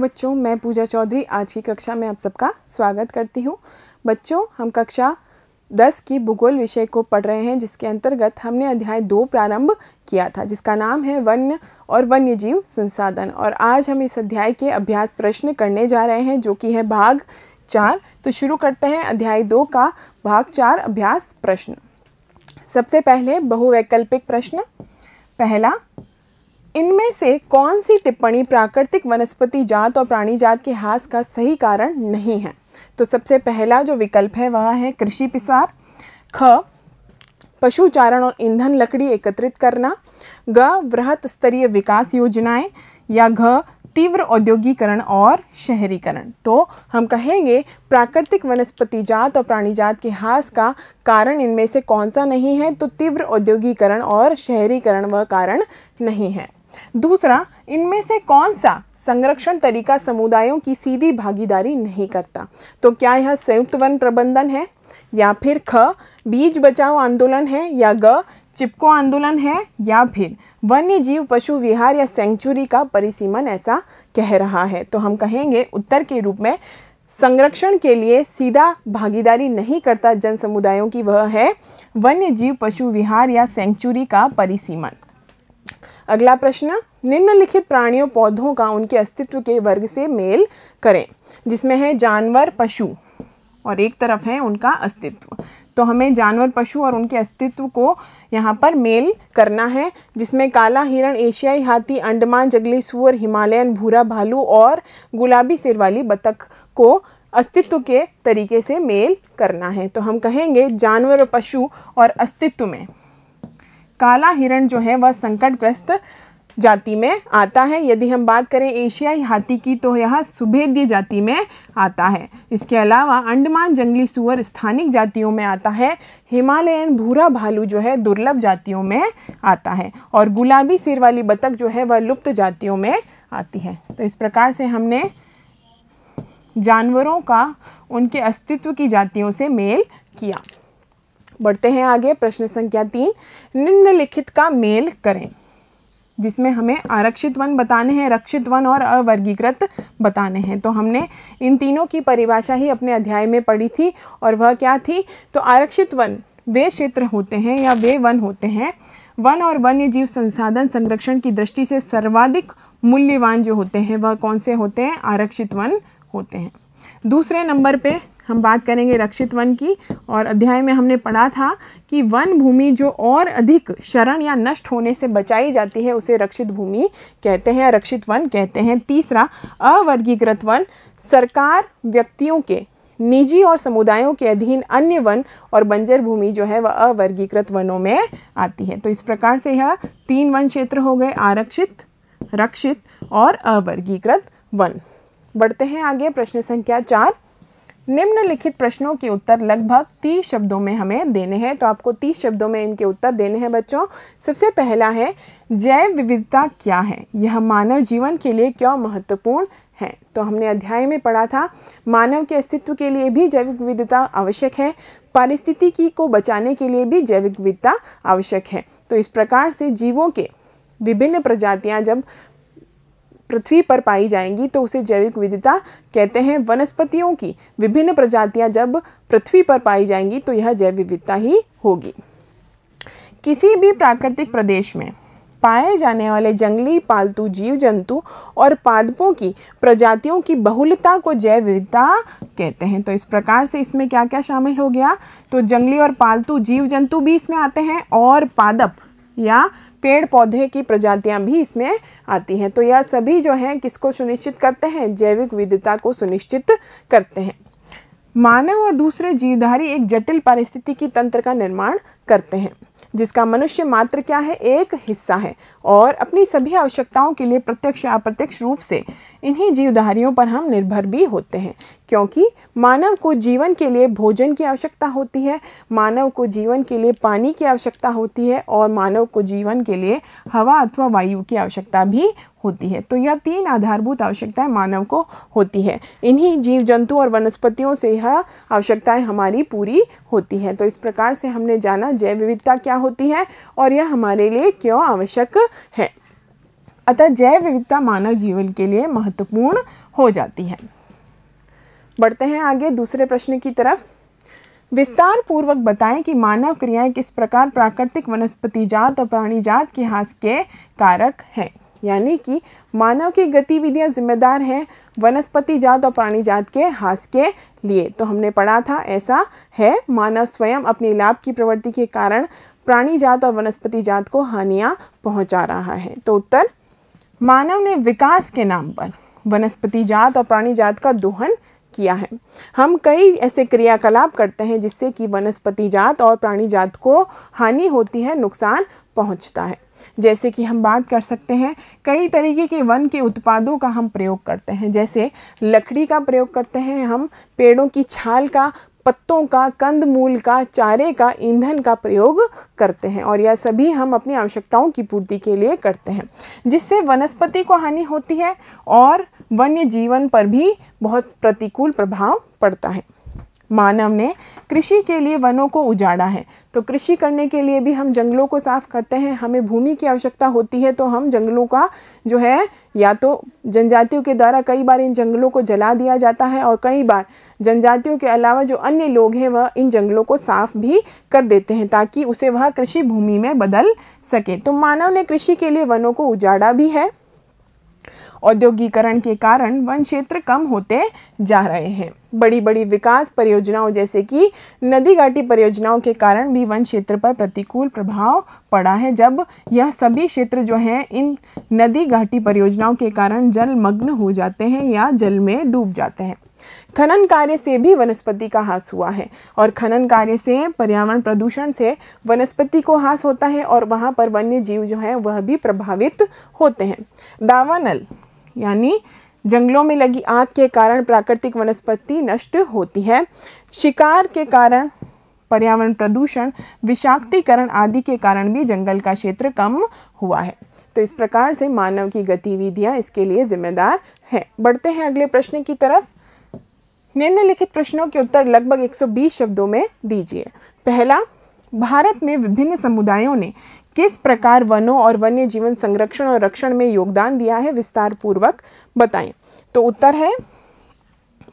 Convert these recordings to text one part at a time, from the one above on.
बच्चों मैं पूजा चौधरी आज की कक्षा में आप सबका स्वागत करती हूँ बच्चों हम कक्षा दस की भूगोल विषय को पढ़ रहे हैं जिसके अंतर्गत हमने अध्याय दो प्रारंभ किया था जिसका नाम है वन्य और वन्य जीव संसाधन और आज हम इस अध्याय के अभ्यास प्रश्न करने जा रहे हैं जो कि है भाग चार तो शुरू करते हैं अध्याय दो का भाग चार अभ्यास प्रश्न सबसे पहले बहुवैकल्पिक प्रश्न पहला इनमें से कौन सी टिप्पणी प्राकृतिक वनस्पति जात और प्राणी जात के हास का सही कारण नहीं है तो सबसे पहला जो विकल्प है वह है कृषि पिसार ख पशुचारण और ईंधन लकड़ी एकत्रित करना ग वृहत स्तरीय विकास योजनाएं या घ तीव्र औद्योगिकरण और शहरीकरण तो हम कहेंगे प्राकृतिक वनस्पति जात और प्राणी जात के हास का कारण इनमें से कौन सा नहीं है तो तीव्र औद्योगिकरण और शहरीकरण वह कारण नहीं है दूसरा इनमें से कौन सा संरक्षण तरीका समुदायों की सीधी भागीदारी नहीं करता तो क्या यह संयुक्त वन प्रबंधन है या फिर ख बीज बचाओ आंदोलन है या ग चिपको आंदोलन है या फिर वन्य जीव पशु विहार या सेंचुरी का परिसीमन ऐसा कह रहा है तो हम कहेंगे उत्तर के रूप में संरक्षण के लिए सीधा भागीदारी नहीं करता जन समुदायों की वह है वन्य जीव पशु विहार या सेंचुरी का परिसीमन अगला प्रश्न निम्नलिखित प्राणियों पौधों का उनके अस्तित्व के वर्ग से मेल करें जिसमें है जानवर पशु और एक तरफ है उनका अस्तित्व तो हमें जानवर पशु और उनके अस्तित्व को यहाँ पर मेल करना है जिसमें काला हिरण एशियाई हाथी अंडमान जगली सुअर हिमालयन भूरा भालू और गुलाबी सिर वाली बतख को अस्तित्व के तरीके से मेल करना है तो हम कहेंगे जानवर पशु और अस्तित्व में काला हिरण जो है वह संकटग्रस्त जाति में आता है यदि हम बात करें एशियाई हाथी की तो यह सुभेद्य जाति में आता है इसके अलावा अंडमान जंगली सुअर स्थानिक जातियों में आता है हिमालयन भूरा भालू जो है दुर्लभ जातियों में आता है और गुलाबी सिर वाली बतख जो है वह लुप्त जातियों में आती है तो इस प्रकार से हमने जानवरों का उनके अस्तित्व की जातियों से मेल किया बढ़ते हैं आगे प्रश्न संख्या तीन निम्नलिखित का मेल करें जिसमें हमें आरक्षित वन बताने हैं रक्षित वन और अवर्गीकृत बताने हैं तो हमने इन तीनों की परिभाषा ही अपने अध्याय में पढ़ी थी और वह क्या थी तो आरक्षित वन वे क्षेत्र होते हैं या वे वन होते हैं वन और वन्य जीव संसाधन संरक्षण की दृष्टि से सर्वाधिक मूल्यवान जो होते हैं वह कौन से होते हैं आरक्षित वन होते हैं दूसरे नंबर पर हम बात करेंगे रक्षित वन की और अध्याय में हमने पढ़ा था कि वन भूमि जो और अधिक शरण या नष्ट होने से बचाई जाती है उसे रक्षित भूमि कहते हैं रक्षित वन कहते हैं तीसरा अवर्गीकृत वन सरकार व्यक्तियों के निजी और समुदायों के अधीन अन्य वन और बंजर भूमि जो है वह अवर्गीकृत वनों में आती है तो इस प्रकार से यह तीन वन क्षेत्र हो गए आरक्षित रक्षित और अवर्गीकृत वन बढ़ते हैं आगे प्रश्न संख्या चार निम्नलिखित प्रश्नों के उत्तर लगभग तीस शब्दों में हमें देने हैं तो आपको तीस शब्दों में इनके उत्तर देने हैं बच्चों सबसे पहला है जैव विविधता क्या है यह मानव जीवन के लिए क्यों महत्वपूर्ण है तो हमने अध्याय में पढ़ा था मानव के अस्तित्व के लिए भी जैविक विविधता आवश्यक है पारिस्थितिकी को बचाने के लिए भी जैविक विविधता आवश्यक है तो इस प्रकार से जीवों के विभिन्न प्रजातियाँ जब पृथ्वी पर पाई जाएंगी तो उसे जैविक विविधता कहते हैं वनस्पतियों की विभिन्न प्रजातियां जब पृथ्वी पर पाई जाएंगी तो यह जैव विविधता ही होगी किसी भी प्राकृतिक प्रदेश में पाए जाने वाले जंगली पालतू जीव जंतु और पादपों की प्रजातियों की बहुलता को जैव विविधता कहते हैं तो इस प्रकार से इसमें क्या क्या शामिल हो गया तो जंगली और पालतू जीव जंतु भी इसमें आते हैं और पादप या पेड़ पौधे की प्रजातियां भी इसमें आती हैं तो यह सभी जो हैं किसको सुनिश्चित करते हैं जैविक विविधता को सुनिश्चित करते हैं मानव और दूसरे जीवधारी एक जटिल पारिस्थितिकी तंत्र का निर्माण करते हैं जिसका मनुष्य मात्र क्या है एक हिस्सा है और अपनी सभी आवश्यकताओं के लिए प्रत्यक्ष या अप्रत्यक्ष रूप से इन्हीं जीवधारियों पर हम निर्भर भी होते हैं क्योंकि मानव को जीवन के लिए भोजन की आवश्यकता होती है मानव को जीवन के लिए पानी की आवश्यकता होती है और मानव को जीवन के लिए हवा अथवा वायु की आवश्यकता भी होती है तो यह तीन आधारभूत आवश्यकताएं मानव को होती है इन्हीं जीव जंतु और वनस्पतियों से यह आवश्यकताएं हमारी पूरी होती है तो इस प्रकार से हमने जाना जैव विविधता क्या होती है और यह हमारे लिए क्यों आवश्यक है अतः जैव विविधता मानव जीवन के लिए महत्वपूर्ण हो जाती है बढ़ते हैं आगे दूसरे प्रश्न की तरफ विस्तार पूर्वक बताएं कि मानव क्रियाएं किस प्रकार प्राकृतिक वनस्पति जात और प्राणी जात के हास के कारक हैं यानी कि मानव की गतिविधियां जिम्मेदार हैं वनस्पति जात और प्राणी जात के हास के लिए तो हमने पढ़ा था ऐसा है मानव स्वयं अपने लाभ की प्रवृत्ति के कारण प्राणी जात और वनस्पति जात को हानियाँ पहुँचा रहा है तो उत्तर मानव ने विकास के नाम पर वनस्पति जात और प्राणी जात का दोहन किया है हम कई ऐसे क्रियाकलाप करते हैं जिससे कि वनस्पति जात और प्राणी जात को हानि होती है नुकसान पहुंचता है जैसे कि हम बात कर सकते हैं कई तरीके के वन के उत्पादों का हम प्रयोग करते हैं जैसे लकड़ी का प्रयोग करते हैं हम पेड़ों की छाल का पत्तों का कंद मूल का चारे का ईंधन का प्रयोग करते हैं और यह सभी हम अपनी आवश्यकताओं की पूर्ति के लिए करते हैं जिससे वनस्पति को हानि होती है और वन्य जीवन पर भी बहुत प्रतिकूल प्रभाव पड़ता है मानव ने कृषि के लिए वनों को उजाड़ा है तो कृषि करने के लिए भी हम जंगलों को साफ करते हैं हमें भूमि की आवश्यकता होती है तो हम जंगलों का जो है या तो जनजातियों के द्वारा कई बार इन जंगलों को जला दिया जाता है और कई बार जनजातियों के अलावा जो अन्य लोग हैं वह इन जंगलों को साफ भी कर देते हैं ताकि उसे वह कृषि भूमि में बदल सके तो मानव ने कृषि के लिए वनों को उजाड़ा भी है औद्योगिकरण के कारण वन क्षेत्र कम होते जा रहे हैं बड़ी बड़ी विकास परियोजनाओं जैसे कि नदी घाटी परियोजनाओं के कारण भी वन क्षेत्र पर प्रतिकूल प्रभाव पड़ा है जब यह सभी क्षेत्र जो हैं इन नदी घाटी परियोजनाओं के कारण जलमग्न हो जाते हैं या जल में डूब जाते हैं खनन कार्य से भी वनस्पति का हास हुआ है और खनन कार्य से पर्यावरण प्रदूषण से वनस्पति को हास होता है और वहाँ पर वन्य जीव जो हैं वह भी प्रभावित होते हैं दावानल यानी जंगलों में लगी आग के कारण प्राकृतिक वनस्पति नष्ट होती है शिकार के कारण पर्यावरण प्रदूषण विषाक्तिकरण आदि के कारण भी जंगल का क्षेत्र कम हुआ है तो इस प्रकार से मानव की गतिविधियां इसके लिए जिम्मेदार हैं बढ़ते हैं अगले प्रश्न की तरफ निम्नलिखित प्रश्नों के उत्तर लगभग 120 शब्दों में दीजिए पहला भारत में विभिन्न समुदायों ने किस प्रकार वनों और वन्य जीवन संरक्षण और रक्षण में योगदान दिया है विस्तार पूर्वक बताएं तो उत्तर है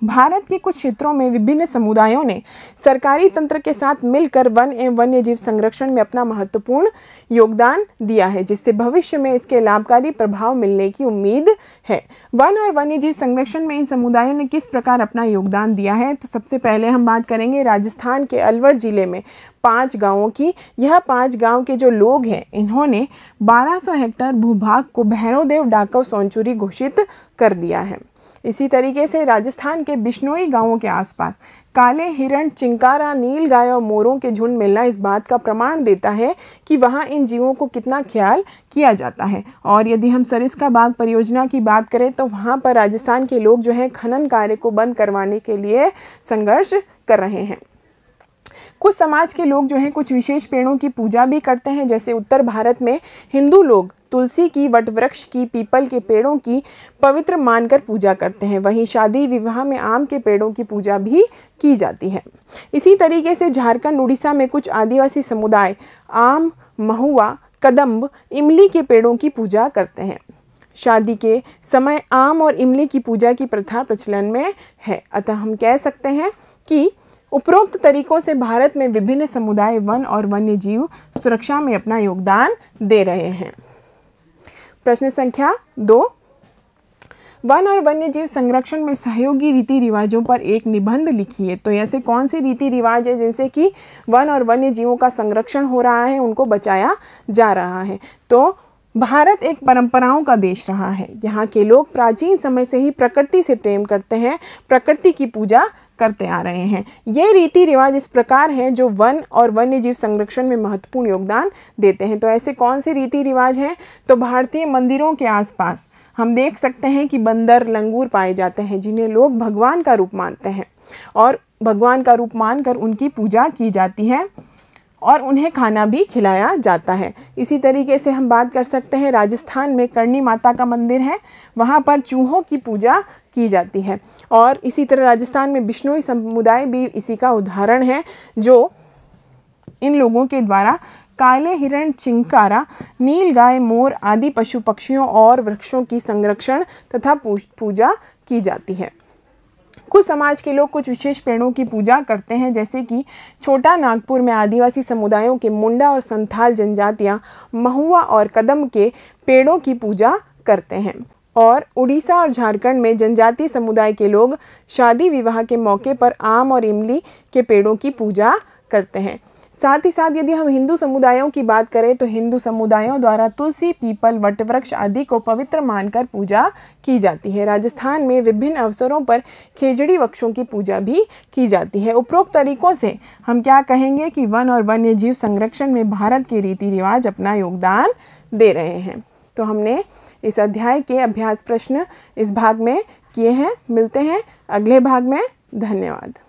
भारत के कुछ क्षेत्रों में विभिन्न समुदायों ने सरकारी तंत्र के साथ मिलकर वन एवं वन्य जीव संरक्षण में अपना महत्वपूर्ण योगदान दिया है जिससे भविष्य में इसके लाभकारी प्रभाव मिलने की उम्मीद है वन और वन्य जीव संरक्षण में इन समुदायों ने किस प्रकार अपना योगदान दिया है तो सबसे पहले हम बात करेंगे राजस्थान के अलवर ज़िले में पांच गांवों की यह पांच गांव के जो लोग हैं इन्होंने 1200 हेक्टेयर भूभाग को भैरवदेव डाकव सेंचुरी घोषित कर दिया है इसी तरीके से राजस्थान के बिश्नोई गांवों के आसपास काले हिरण चिंकारा नील गाय और मोरों के झुंड मिलना इस बात का प्रमाण देता है कि वहाँ इन जीवों को कितना ख्याल किया जाता है और यदि हम सरिस्का बाग परियोजना की बात करें तो वहाँ पर राजस्थान के लोग जो है खनन कार्य को बंद करवाने के लिए संघर्ष कर रहे हैं कुछ समाज के लोग जो हैं कुछ विशेष पेड़ों की पूजा भी करते हैं जैसे उत्तर भारत में हिंदू लोग तुलसी की वटवृक्ष की पीपल के पेड़ों की पवित्र मानकर पूजा करते हैं वहीं शादी विवाह में आम के पेड़ों की पूजा भी की जाती है इसी तरीके से झारखंड उड़ीसा में कुछ आदिवासी समुदाय आम महुआ कदम्ब इमली के पेड़ों की पूजा करते हैं शादी के समय आम और इमली की पूजा की प्रथा प्रचलन में है अतः हम कह सकते हैं कि उपरोक्त तरीकों से भारत में विभिन्न समुदाय वन और वन्य जीव सुरक्षा में अपना योगदान दे रहे हैं प्रश्न संख्या दो वन और वन्य जीव संरक्षण में सहयोगी रीति रिवाजों पर एक निबंध लिखिए तो ऐसे कौन से रीति रिवाज है जिनसे कि वन और वन्य जीवों का संरक्षण हो रहा है उनको बचाया जा रहा है तो भारत एक परंपराओं का देश रहा है यहाँ के लोग प्राचीन समय से ही प्रकृति से प्रेम करते हैं प्रकृति की पूजा करते आ रहे हैं ये रीति रिवाज इस प्रकार हैं जो वन और वन्य जीव संरक्षण में महत्वपूर्ण योगदान देते हैं तो ऐसे कौन से रीति रिवाज हैं तो भारतीय मंदिरों के आसपास हम देख सकते हैं कि बंदर लंगूर पाए जाते हैं जिन्हें लोग भगवान का रूप मानते हैं और भगवान का रूप मानकर उनकी पूजा की जाती है और उन्हें खाना भी खिलाया जाता है इसी तरीके से हम बात कर सकते हैं राजस्थान में करणी माता का मंदिर है वहाँ पर चूहों की पूजा की जाती है और इसी तरह राजस्थान में बिश्नोई समुदाय भी इसी का उदाहरण है जो इन लोगों के द्वारा काले हिरण चिंकारा नील गाय मोर आदि पशु पक्षियों और वृक्षों की संरक्षण तथा पूजा की जाती है कुछ समाज के लोग कुछ विशेष पेड़ों की पूजा करते हैं जैसे कि छोटा नागपुर में आदिवासी समुदायों के मुंडा और संथाल जनजातियाँ महुआ और कदम के पेड़ों की पूजा करते हैं और उड़ीसा और झारखंड में जनजातीय समुदाय के लोग शादी विवाह के मौके पर आम और इमली के पेड़ों की पूजा करते हैं साथ ही साथ यदि हम हिंदू समुदायों की बात करें तो हिंदू समुदायों द्वारा तुलसी पीपल वटवृक्ष आदि को पवित्र मानकर पूजा की जाती है राजस्थान में विभिन्न अवसरों पर खेजड़ी वृक्षों की पूजा भी की जाती है उपरोक्त तरीकों से हम क्या कहेंगे कि वन और वन्य जीव संरक्षण में भारत के रीति रिवाज अपना योगदान दे रहे हैं तो हमने इस अध्याय के अभ्यास प्रश्न इस भाग में किए हैं मिलते हैं अगले भाग में धन्यवाद